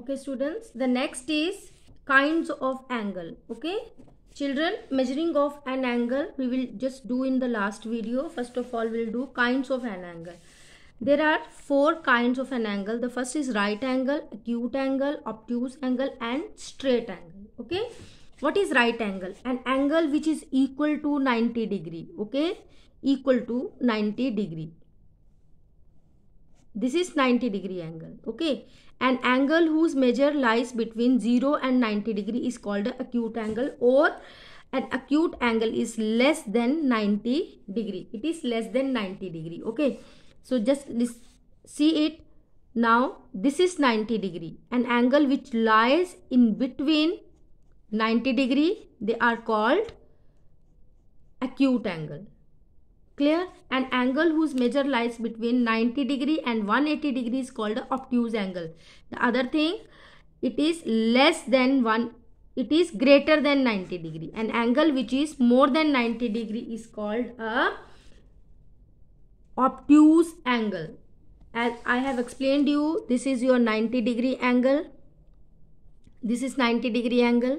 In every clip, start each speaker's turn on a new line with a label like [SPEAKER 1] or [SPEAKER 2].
[SPEAKER 1] okay students the next is kinds of angle okay children measuring of an angle we will just do in the last video first of all we'll do kinds of an angle there are four kinds of an angle the first is right angle acute angle obtuse angle and straight angle okay what is right angle an angle which is equal to 90 degree okay equal to 90 degree this is 90 degree angle. Okay. An angle whose measure lies between 0 and 90 degree is called an acute angle or an acute angle is less than 90 degree. It is less than 90 degree. Okay. So just see it. Now this is 90 degree. An angle which lies in between 90 degree they are called acute angle clear an angle whose measure lies between 90 degree and 180 degree is called obtuse angle the other thing it is less than 1 it is greater than 90 degree an angle which is more than 90 degree is called a obtuse angle as i have explained you this is your 90 degree angle this is 90 degree angle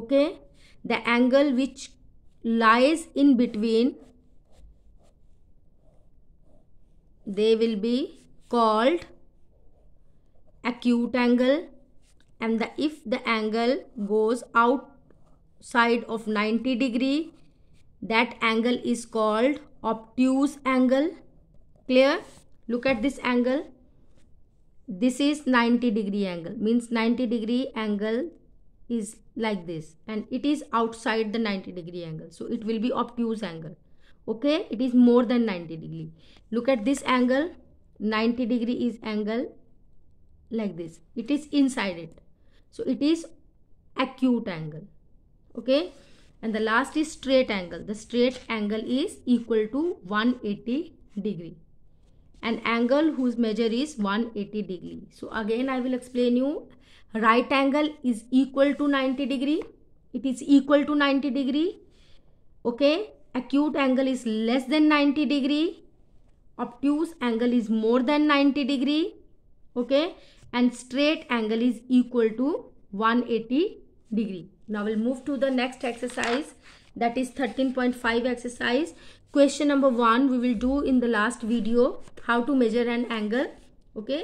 [SPEAKER 1] okay the angle which lies in between they will be called acute angle and the, if the angle goes outside of 90 degree that angle is called obtuse angle clear look at this angle this is 90 degree angle means 90 degree angle is like this and it is outside the 90 degree angle so it will be obtuse angle okay it is more than 90 degree look at this angle 90 degree is angle like this it is inside it so it is acute angle okay and the last is straight angle the straight angle is equal to 180 degree an angle whose measure is 180 degree so again i will explain you right angle is equal to 90 degree it is equal to 90 degree okay acute angle is less than 90 degree obtuse angle is more than 90 degree okay and straight angle is equal to 180 degree now we'll move to the next exercise that is 13.5 exercise question number 1 we will do in the last video how to measure an angle okay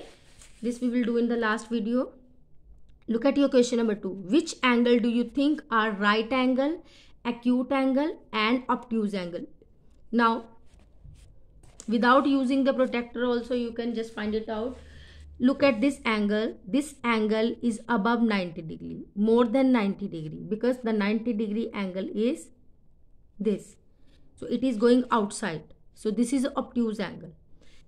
[SPEAKER 1] this we will do in the last video look at your question number 2 which angle do you think are right angle acute angle and obtuse angle. Now, without using the protector also you can just find it out. Look at this angle. This angle is above 90 degree, more than 90 degree because the 90 degree angle is this. So it is going outside. So this is obtuse angle.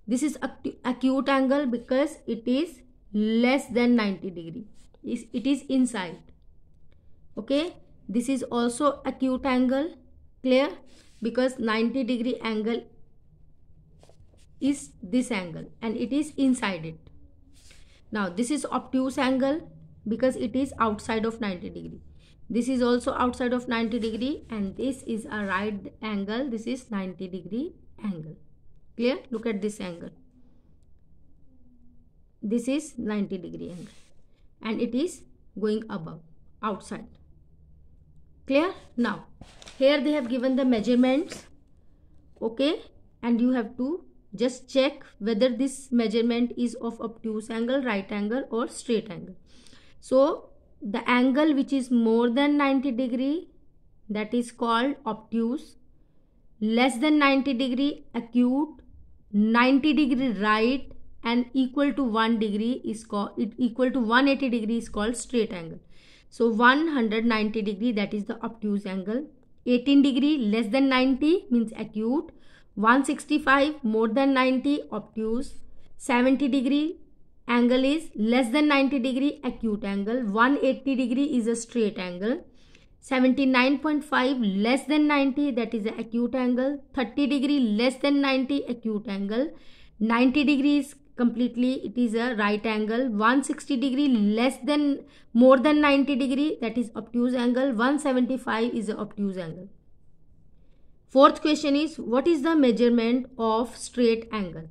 [SPEAKER 1] This is acute angle because it is less than 90 degree. It is inside. Okay this is also acute angle clear because 90 degree angle is this angle and it is inside it now this is obtuse angle because it is outside of 90 degree this is also outside of 90 degree and this is a right angle this is 90 degree angle clear look at this angle this is 90 degree angle and it is going above outside clear now here they have given the measurements okay and you have to just check whether this measurement is of obtuse angle right angle or straight angle so the angle which is more than 90 degree that is called obtuse less than 90 degree acute 90 degree right and equal to 1 degree is called equal to 180 degree is called straight angle so 190 degree that is the obtuse angle. 18 degree less than 90 means acute. 165 more than 90 obtuse. 70 degree angle is less than 90 degree acute angle. 180 degree is a straight angle. 79.5 less than 90 that is acute angle. 30 degree less than 90 acute angle. 90 degrees completely it is a right angle 160 degree less than more than 90 degree that is obtuse angle 175 is obtuse angle fourth question is what is the measurement of straight angle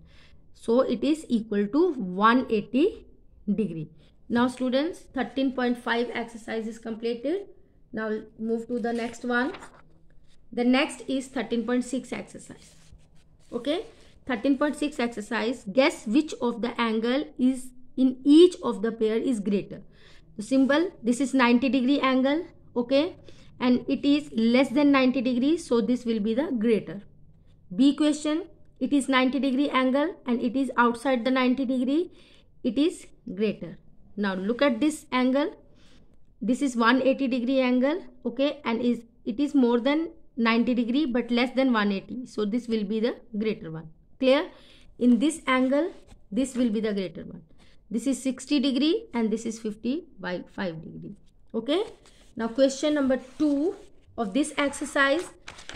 [SPEAKER 1] so it is equal to 180 degree now students 13.5 exercise is completed now move to the next one the next is 13.6 exercise okay 13.6 exercise guess which of the angle is in each of the pair is greater the symbol this is 90 degree angle okay and it is less than 90 degree so this will be the greater b question it is 90 degree angle and it is outside the 90 degree it is greater now look at this angle this is 180 degree angle okay and is it is more than 90 degree but less than 180 so this will be the greater one clear in this angle this will be the greater one this is 60 degree and this is 50 by 5 degree okay now question number 2 of this exercise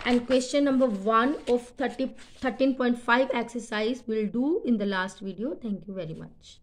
[SPEAKER 1] and question number 1 of 13.5 exercise will do in the last video thank you very much